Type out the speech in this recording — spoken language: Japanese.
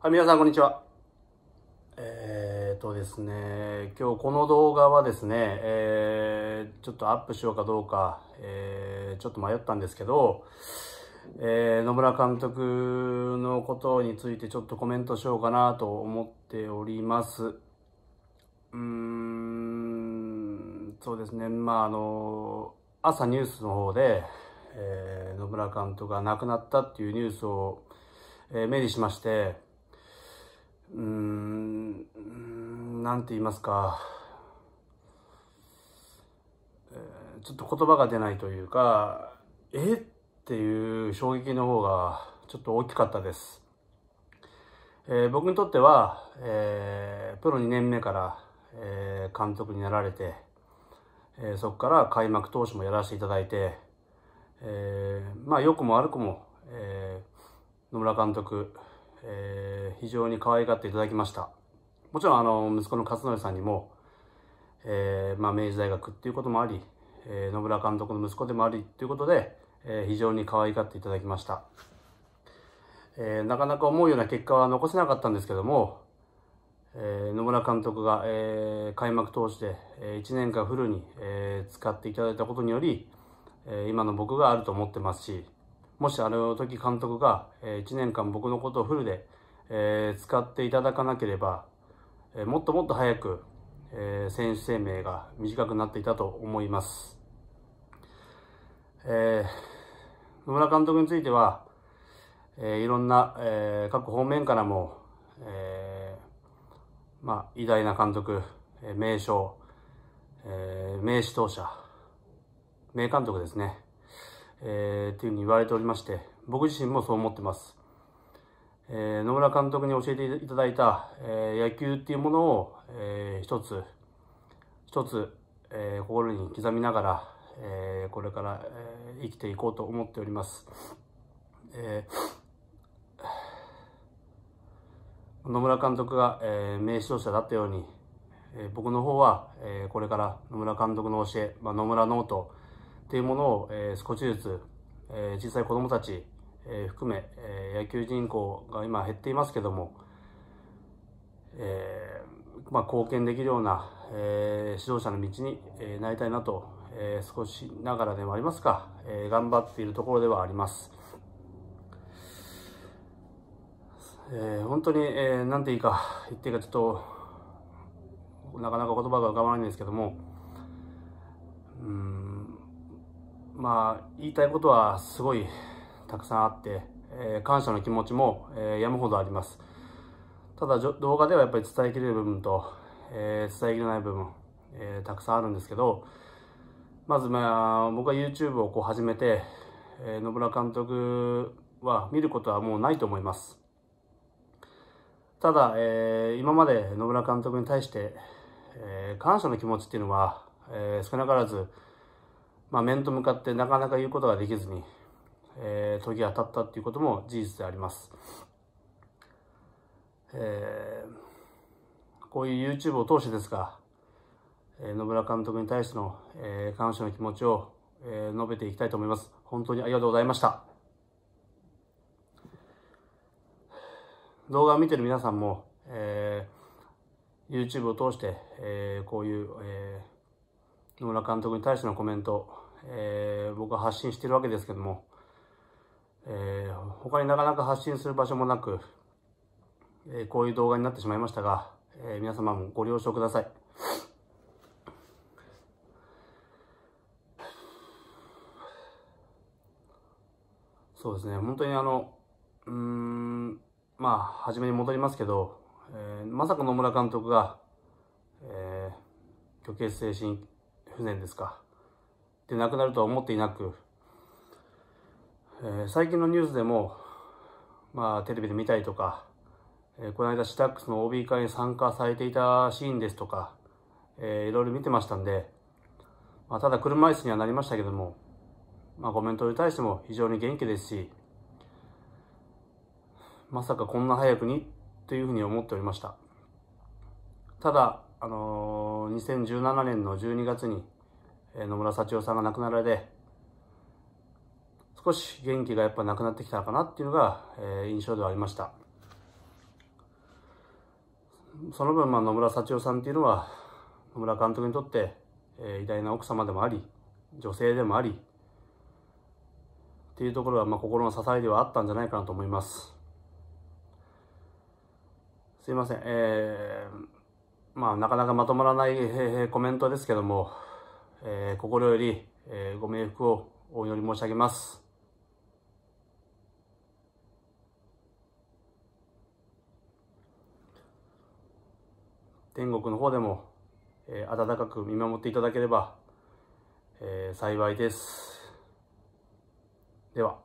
はい、皆さん、こんにちは。えー、とですね、今日この動画はですね、えー、ちょっとアップしようかどうか、えー、ちょっと迷ったんですけど、えー、野村監督のことについてちょっとコメントしようかなと思っております。うーん、そうですね。まあ、あの、朝ニュースの方で、えー、野村監督が亡くなったっていうニュースを、えー、目にしまして、うーん、なんて言いますか、えー、ちょっと言葉が出ないというか、えっっていう衝撃の方がちょっと大きかったです。えー、僕にとっては、えー、プロ2年目から、えー、監督になられて、えそこから開幕投手もやらせていただいて、えまあ良くも悪くも、え野村監督、え非常に可愛がっていただきました。もちろんあの息子の勝則さんにも、えまあ、明治大学っていうこともあり、え野村監督の息子でもありということで、えー、非常に可愛がっていただきました、えー、なかなか思うような結果は残せなかったんですけども、えー、野村監督が、え開幕投手で、え1年間フルに、え使っていただいたことにより、え今の僕があると思ってますしもしあの時監督が、え1年間僕のことをフルで、え使っていただかなければ、えもっともっと早く、え選手生命が短くなっていたと思います。えー野村監督については、えー、いろんな、えー、各方面からも、えー、まあ、偉大な監督、え名将、えー、名指導者、名監督ですね、えー、というふうに言われておりまして、僕自身もそう思ってます。えー、野村監督に教えていただいた、えー、野球っていうものを、えー、一つ、一つ、えー、心に刻みながら、えー、これから、えー、生きていこうと思っております。えー、野村監督が、えー、名指導者だったように、えー、僕の方は、えー、これから野村監督の教え、まあ、野村ノートっていうものを、えー、少しずつ、えー、小さい子供たち、えー、含め、えー、野球人口が今減っていますけども、えーまあ、貢献できるような、えー、指導者の道に、えー、なりたいなと、えー、少しながらでもありますが、えー、頑張っているところではあります。えー、本当に、えー、なんていいか言っていいかちょっとなかなか言葉が浮かばないんですけどもうんまあ言いたいことはすごいたくさんあって、えー、感謝の気持ちも、えー、むほどありますただ動画ではやっぱり伝えきれる部分と、えー、伝えきれない部分、えー、たくさんあるんですけどまずまあ僕は YouTube をこう始めて、えー、野村監督は見ることはもうないと思いますただ、えー、今まで野村監督に対して、えー、感謝の気持ちっていうのは、えー、少なからず、まあ、面と向かってなかなか言うことができずに、えー、時が経ったっていうことも事実であります、えー、こういう YouTube を通してですが野村監督に対しての、え感謝の気持ちを、え述べていきたいと思います。本当にありがとうございました。動画を見てる皆さんも、えー、YouTube を通して、えー、こういう、えー、野村監督に対してのコメント、えー、僕は発信しているわけですけども、えー、他になかなか発信する場所もなく、えー、こういう動画になってしまいましたが、えー、皆様もご了承ください。そうですね、本当にあの、うん、まあ、初めに戻りますけど、えー、まさか野村監督が、えー、虚血精神不全ですか、で亡くなるとは思っていなく、えー、最近のニュースでも、まあ、テレビで見たりとか、えー、この間、シタックスの OB 会に参加されていたシーンですとか、えー、いろいろ見てましたんで、まあ、ただ車椅子にはなりましたけども、まあ、コメントに対しても非常に元気ですし、まさかこんな早くにというふうに思っておりました。ただ、あのー、2017年の12月に、え野村幸男さんが亡くなられて、少し元気がやっぱなくなってきたのかなっていうのが、えー、印象ではありました。その分、まあ、野村幸男さんっていうのは、野村監督にとって、えー、偉大な奥様でもあり、女性でもあり、っていうところは、まあ、心の支えではあったんじゃないかなと思います。すいません、えー、まあ、なかなかまとまらない、えー、コメントですけども、えー、心より、えー、ご冥福をお祈り申し上げます。天国の方でも、えー、温かく見守っていただければ、えー、幸いです。では。